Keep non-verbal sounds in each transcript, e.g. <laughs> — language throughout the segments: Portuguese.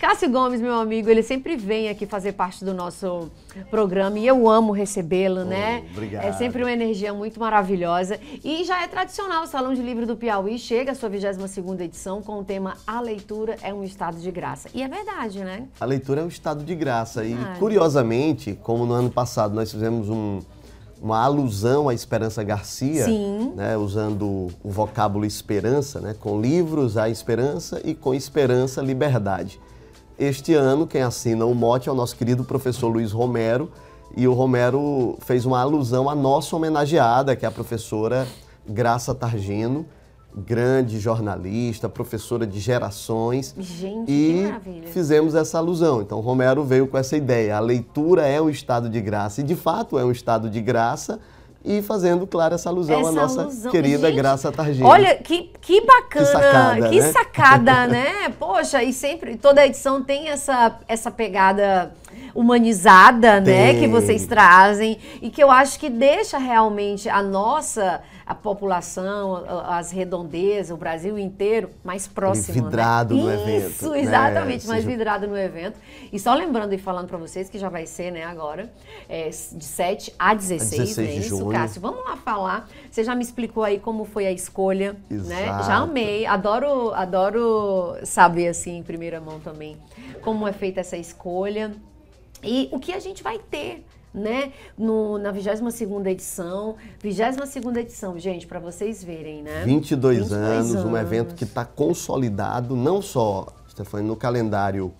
Cássio Gomes, meu amigo, ele sempre vem aqui fazer parte do nosso programa e eu amo recebê-lo, né? Oh, obrigado. É sempre uma energia muito maravilhosa. E já é tradicional, o Salão de Livro do Piauí chega à sua 22 edição com o tema A Leitura é um Estado de Graça. E é verdade, né? A leitura é um estado de graça. E, curiosamente, como no ano passado nós fizemos um, uma alusão à Esperança Garcia, né, usando o vocábulo esperança, né, com livros a esperança e com esperança liberdade. Este ano, quem assina o mote é o nosso querido professor Luiz Romero, e o Romero fez uma alusão à nossa homenageada, que é a professora Graça Targino, grande jornalista, professora de gerações. Gente, e fizemos essa alusão. Então, Romero veio com essa ideia. A leitura é um estado de graça, e de fato é um estado de graça e fazendo, claro, essa alusão essa à nossa alusão. querida Gente, Graça Targino. Olha, que, que bacana, que sacada, que né? Sacada, né? Poxa, e sempre, toda edição tem essa, essa pegada humanizada, né, que vocês trazem e que eu acho que deixa realmente a nossa a população, as redondezas, o Brasil inteiro mais próximo. E né? vidrado né? no evento. Isso, exatamente, né? mais vidrado no evento. E só lembrando e falando para vocês que já vai ser, né, agora, é, de 7 a 16, a 16 né? Isso, junho. Cássio. Vamos lá falar. Você já me explicou aí como foi a escolha, Exato. né? Já amei, adoro, adoro saber assim em primeira mão também como é feita essa escolha. E o que a gente vai ter né? No, na 22 edição. 22 edição, gente, para vocês verem, né? 22, 22 anos, anos, um evento que está consolidado, não só, Stefani, no calendário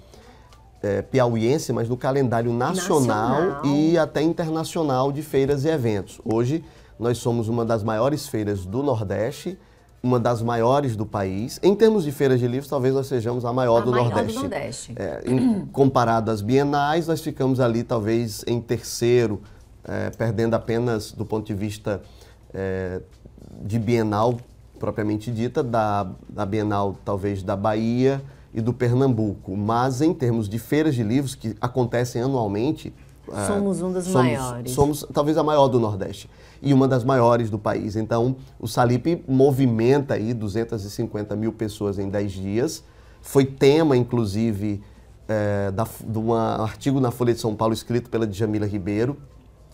é, piauiense, mas no calendário nacional, nacional, e até internacional de feiras e eventos. Hoje, nós somos uma das maiores feiras do Nordeste uma das maiores do país. Em termos de feiras de livros, talvez nós sejamos a maior, a do, maior Nordeste. do Nordeste. É, em, <clears throat> comparado às bienais, nós ficamos ali talvez em terceiro, é, perdendo apenas do ponto de vista é, de bienal propriamente dita, da, da bienal talvez da Bahia e do Pernambuco. Mas em termos de feiras de livros que acontecem anualmente, é, somos um dos somos, maiores. Somos talvez a maior do Nordeste e uma das maiores do país. Então, o Salipe movimenta aí 250 mil pessoas em 10 dias. Foi tema, inclusive, é, da, de um artigo na Folha de São Paulo escrito pela Djamila Ribeiro.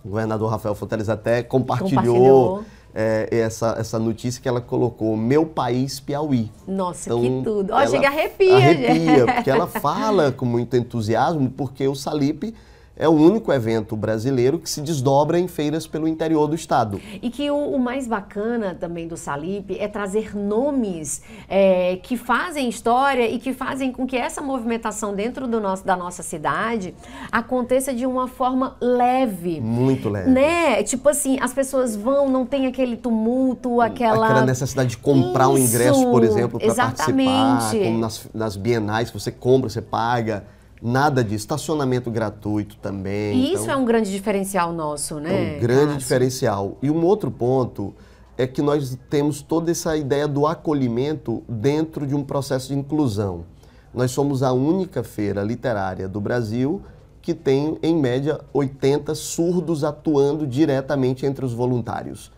O governador Rafael Fonteles até compartilhou, compartilhou. É, essa, essa notícia que ela colocou, Meu País Piauí. Nossa, então, que tudo. Ó, chega arrepia. Arrepia, gente. porque ela <laughs> fala com muito entusiasmo, porque o Salipe é o único evento brasileiro que se desdobra em feiras pelo interior do estado. E que o, o mais bacana também do Salip é trazer nomes é, que fazem história e que fazem com que essa movimentação dentro do nosso, da nossa cidade aconteça de uma forma leve. Muito leve. Né? Tipo assim, as pessoas vão, não tem aquele tumulto, hum, aquela... Aquela necessidade de comprar Isso, um ingresso, por exemplo, para participar. Exatamente. Como nas, nas bienais, que você compra, você paga. Nada de estacionamento gratuito também. E então, isso é um grande diferencial nosso, né? É um grande Cássio? diferencial. E um outro ponto é que nós temos toda essa ideia do acolhimento dentro de um processo de inclusão. Nós somos a única feira literária do Brasil que tem, em média, 80 surdos atuando diretamente entre os voluntários.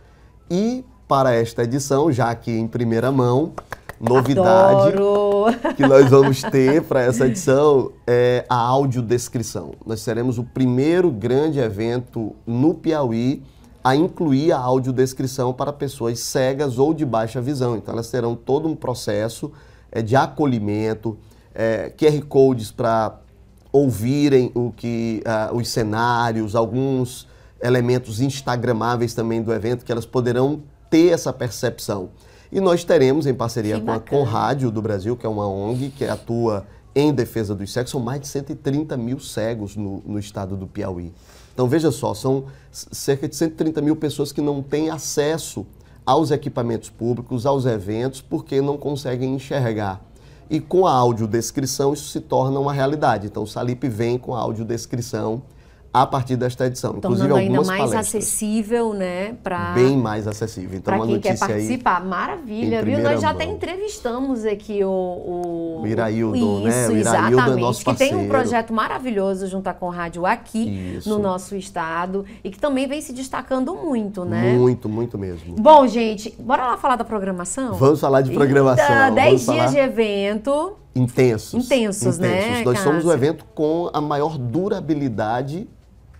E, para esta edição, já aqui em primeira mão, novidade Adoro. <laughs> que nós vamos ter para essa edição é a audiodescrição. Nós seremos o primeiro grande evento no Piauí a incluir a audiodescrição para pessoas cegas ou de baixa visão. Então elas terão todo um processo é, de acolhimento, é, QR codes para ouvirem o que uh, os cenários, alguns elementos instagramáveis também do evento que elas poderão ter essa percepção. E nós teremos, em parceria que com bacana. a do Brasil, que é uma ONG que atua em defesa dos cegos, são mais de 130 mil cegos no, no estado do Piauí. Então veja só, são cerca de 130 mil pessoas que não têm acesso aos equipamentos públicos, aos eventos, porque não conseguem enxergar. E com a audiodescrição isso se torna uma realidade. Então o Salip vem com a audiodescrição a partir desta edição. Tornando Inclusive, ainda mais palestras. acessível, né? Pra, Bem mais acessível. Então, pra uma quem quer participar. Aí, Maravilha, viu? Nós já mão. até entrevistamos aqui o... o... Iraildo, né? o Iraildo exatamente. É nosso que tem um projeto maravilhoso junto com a rádio aqui Isso. no nosso estado e que também vem se destacando muito, né? Muito, muito mesmo. Bom, gente, bora lá falar da programação? Vamos falar de programação. Eita, 10 Vamos dias falar... de evento. Intensos. Intensos, né, Intensos. né? Nós somos o evento com a maior durabilidade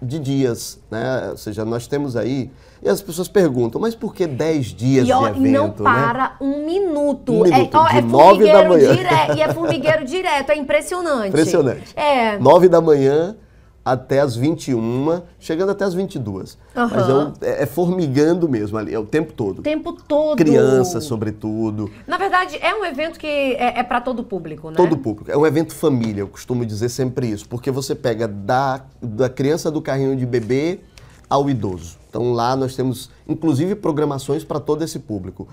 de dias, né? Ou seja, nós temos aí e as pessoas perguntam, mas por que 10 dias e, ó, de evento? não né? para né? um minuto. Um é, minuto é, ó, é formigueiro da manhã. Dire... e é formigueiro direto, é impressionante. Impressionante. É. 9 da manhã até as 21, chegando até as 22. Uhum. Mas é, um, é, é, formigando mesmo ali, é o tempo todo. O tempo todo. Crianças, sobretudo. Na verdade, é um evento que é, é para todo público, né? Todo público. É um evento família, eu costumo dizer sempre isso, porque você pega da, da criança do carrinho de bebê ao idoso. Então lá nós temos, inclusive, programações para todo esse público.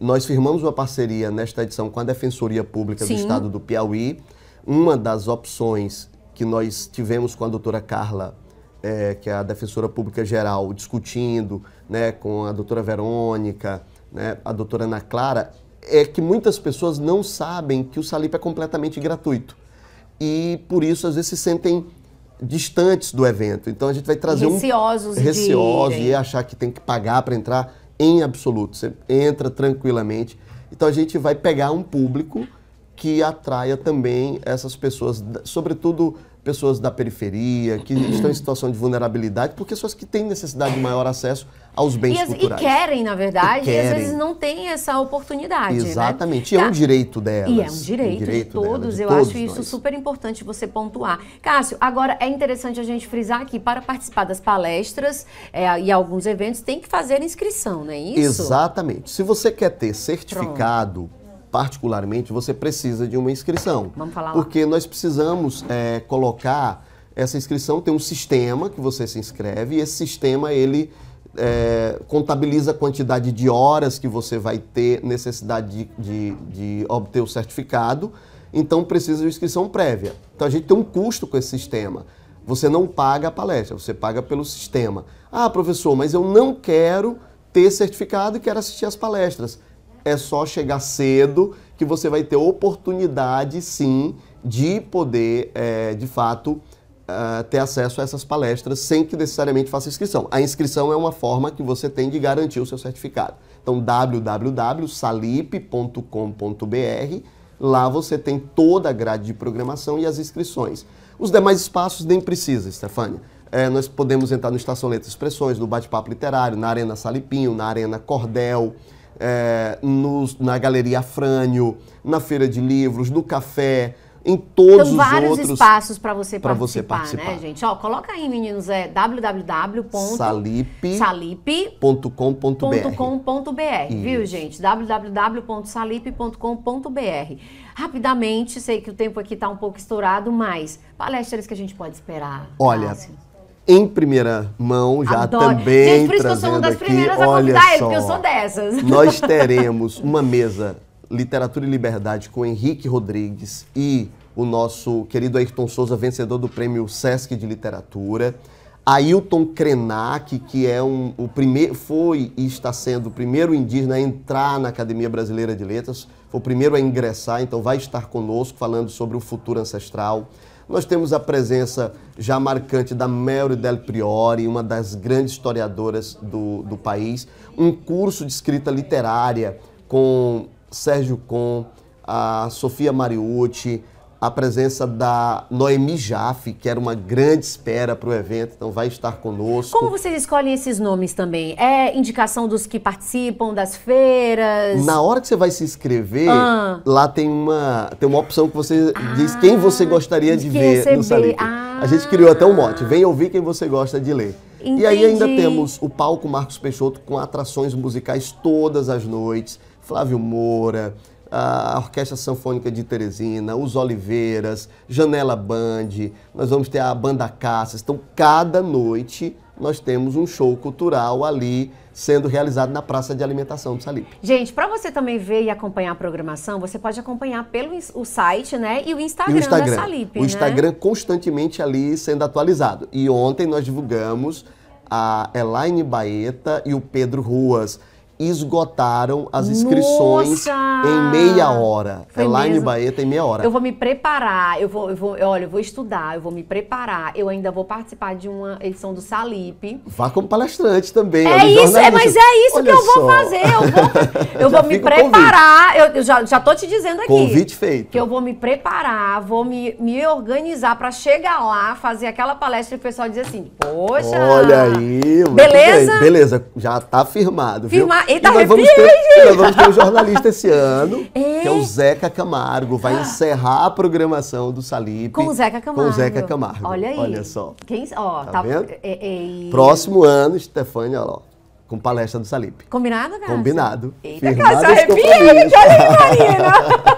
Nós firmamos uma parceria nesta edição com a Defensoria Pública Sim. do Estado do Piauí. Uma das opções que nós tivemos com a doutora Carla, é, que é a defensora pública geral, discutindo né, com a doutora Verônica, né, a doutora Ana Clara, é que muitas pessoas não sabem que o Salip é completamente gratuito. E por isso, às vezes, se sentem distantes do evento. Então a gente vai trazer Reciosos um. Receosos. Reciosos e achar que tem que pagar para entrar em absoluto. Você entra tranquilamente. Então a gente vai pegar um público que atraia também essas pessoas, sobretudo pessoas da periferia, que <clears throat> estão em situação de vulnerabilidade, porque são as que têm necessidade de maior acesso aos bens e, culturais. E querem, na verdade, e, querem. e às vezes não têm essa oportunidade. Né? Exatamente, né? é tá. um direito delas. E é um direito, um direito de todos, de eu todos acho isso nós. super importante você pontuar. Cássio, agora é interessante a gente frisar aqui, para participar das palestras é, e alguns eventos, tem que fazer inscrição, não é isso? Exatamente. Se você quer ter certificado, Pronto particularmente, você precisa de uma inscrição. Vamos falar lá. Porque nós precisamos é, colocar essa inscrição, tem um sistema que você se inscreve e esse sistema, ele é, contabiliza a quantidade de horas que você vai ter necessidade de, de, de obter o certificado, então precisa de inscrição prévia. Então a gente tem um custo com esse sistema. Você não paga a palestra, você paga pelo sistema. Ah, professor, mas eu não quero ter certificado e quero assistir as palestras é só chegar cedo que você vai ter oportunidade, sim, de poder, é, de fato, uh, ter acesso a essas palestras sem que necessariamente faça inscrição. A inscrição é uma forma que você tem de garantir o seu certificado. Então, www.salip.com.br, lá você tem toda a grade de programação e as inscrições. Os demais espaços nem precisa, Stefania. É, nós podemos entrar no Estação Letras Expressões, no Bate-Papo Literário, na Arena Salipinho, na Arena Cordel, é, na Galeria Frânio, na Feira de Livros, no Café, em todos então, os vários outros espaços para você, participar, você participar, né, gente? Ó, coloca aí, meninos, é www.salip.com.br, viu, gente? www.salipe.com.br Rapidamente, sei que o tempo aqui está um pouco estourado, mas palestras que a gente pode esperar. Olha, em primeira mão já Adoro. também. Gente, por isso que eu sou uma das aqui, primeiras a convidar ele, porque eu sou dessas. <laughs> Nós teremos uma mesa Literatura e Liberdade com Henrique Rodrigues e o nosso querido Ayrton Souza, vencedor do prêmio Sesc de Literatura. Ailton Krenak, que é um, o primeiro, foi e está sendo o primeiro indígena a entrar na Academia Brasileira de Letras, foi o primeiro a ingressar, então vai estar conosco falando sobre o futuro ancestral. Nós temos a presença já marcante da Mary Del Priori, uma das grandes historiadoras do, do país. Um curso de escrita literária com Sérgio Com, a Sofia Mariucci, a presença da Noemi Jaffe, que era uma grande espera para o evento, então vai estar conosco. Como vocês escolhem esses nomes também? É indicação dos que participam das feiras? Na hora que você vai se inscrever, ah. lá tem uma, tem uma opção que você ah. diz quem ah, você gostaria de, de ver receber. no salão Ah. A gente criou até um ah. mote, vem ouvir quem você gosta de ler. Entendi. E aí ainda temos o palco Marcos Peixoto com atrações musicais todas as noites, Flávio Moura, a Orquestra Sanfônica de Teresina, os Oliveiras, Janela Band, nós vamos ter a Banda Caças. Então, cada noite nós temos um show cultural ali sendo realizado na Praça de Alimentação do Salipe. Gente, para você também ver e acompanhar a programação, você pode acompanhar pelo o site, né, e o Instagram, e o Instagram da Salipe, O né? Instagram constantemente ali sendo atualizado. E ontem nós divulgamos a Elaine Baeta e o Pedro Ruas esgotaram as inscrições Nossa! em meia hora. Foi é lá mesmo? em Bahia tem meia hora. Eu vou me preparar, eu vou, eu vou, olha, eu vou estudar, eu vou me preparar. Eu ainda vou participar de uma edição do Salipe. Vá como palestrante também. É isso, é, mas é isso olha que eu só. vou fazer. Eu vou, <laughs> eu vou me preparar. Eu, eu, já, já tô te dizendo aqui. Convite feito. Que eu vou me preparar, vou me, me organizar para chegar lá, fazer aquela palestra e o pessoal dizer assim, poxa. Olha aí. Beleza? Beleza, já tá firmado. Firmar Eita, tá e nós, vamos ter, nós vamos ter um jornalista esse ano, Ei. <laughs> É. que é o Zeca Camargo. Vai ah. encerrar a programação do Salip. Com o Zeca Camargo. Com o Zeca Camargo. Olha aí. Olha só. Quem, ó, tá, tá vendo? E, é, é, e... Próximo ano, Stefania, ó. Com palestra do Salip. Combinado, cara? Combinado. Eita, Cássio, arrepiei, olha aí, Marina. <laughs>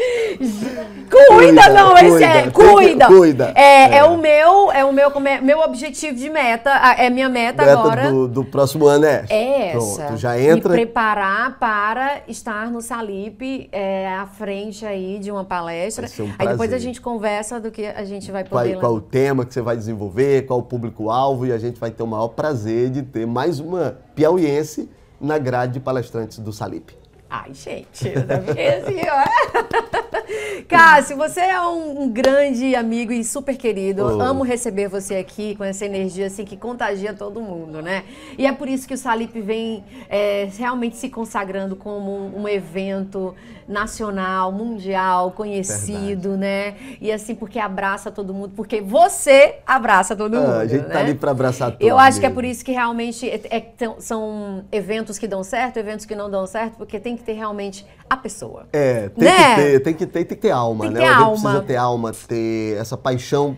<laughs> cuida, não, cuida, esse é. Cuida. cuida. É, é. é, o meu, é o meu, é, meu objetivo de meta. É minha meta, meta agora. Do, do próximo ano é. É essa. Pronto, já entra. Me preparar para estar no Salipe é, à frente aí de uma palestra. Um aí depois a gente conversa do que a gente vai poder. Qual, qual o tema que você vai desenvolver, qual o público-alvo, e a gente vai ter o maior prazer de ter mais uma piauiense na grade de palestrantes do Salipe. Ai, gente, eu fiquei assim, ó. <laughs> Cássio, você é um, grande amigo e super querido. Oh. Amo receber você aqui com essa energia assim que contagia todo mundo, né? E é por isso que o Salip vem é, realmente se consagrando como um, um evento nacional, mundial, conhecido, Verdade. né? E assim, porque abraça todo mundo, porque você abraça todo ah, mundo. A gente tá né? tá ali para abraçar todo Eu acho mesmo. que é por isso que realmente é, é, são eventos que dão certo, eventos que não dão certo, porque tem que ter realmente a pessoa. É, tem né? que ter, tem que ter, tem que ter alma, tem que né? Ter alma. precisa ter alma, ter essa paixão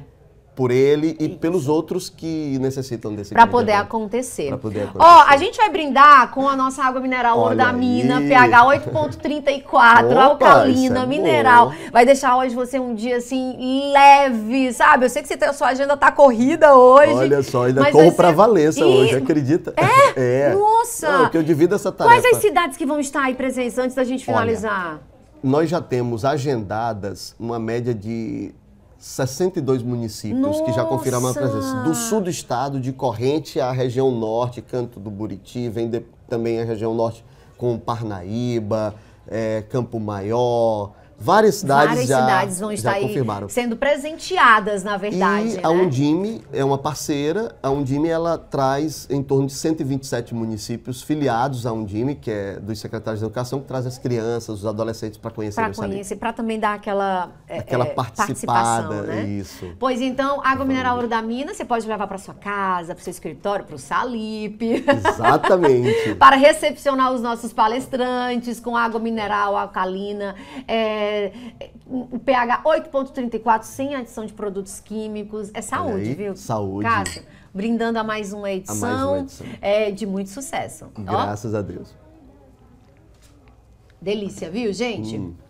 por ele e Isso. pelos outros que necessitam desse Para tipo poder, acontecer. Pra poder acontecer. Ó, a gente vai brindar com a nossa água mineral Ouro da Mina, aí. pH 8.34, alcalina, é mineral. Vai deixar hoje você um dia assim leve, sabe? Eu sei que você tem, tá, a sua agenda tá corrida hoje. Olha só, ainda corro ser... para Valença e... hoje, acredita? É? <laughs> é. Nossa! Não, que eu divido essa tarefa. Quais as cidades que vão estar aí presentes antes da gente finalizar? Olha, nós já temos agendadas uma média de 62 municípios Nossa! que já confirmaram a presença. Do sul do estado, de Corrente à região norte, Canto do Buriti, vem de, também a região norte com Parnaíba, é, Campo Maior, Várias cidades Várias já, cidades vão estar confirmaram. sendo presenteadas, na verdade. E né? a Undime é uma parceira. A Undime ela traz em torno de 127 municípios filiados à Undime, que é dos secretários de educação, que traz as crianças, os adolescentes para conhecer essa conhecer, Para também dar aquela, é, aquela é, participada, participação, né? Isso. Pois então, água mineral Ouro da Mina, você pode levar para sua casa, para seu escritório, para o Salipe. Exatamente. <laughs> para recepcionar os nossos palestrantes com água mineral alcalina. É, é, é, o pH 8.34 sem adição de produtos químicos. É saúde, aí, viu? Saúde. Cássio, brindando a mais uma edição, mais uma edição. É, de muito sucesso. Graças Ó. a Deus. Delícia, viu, gente? Hum.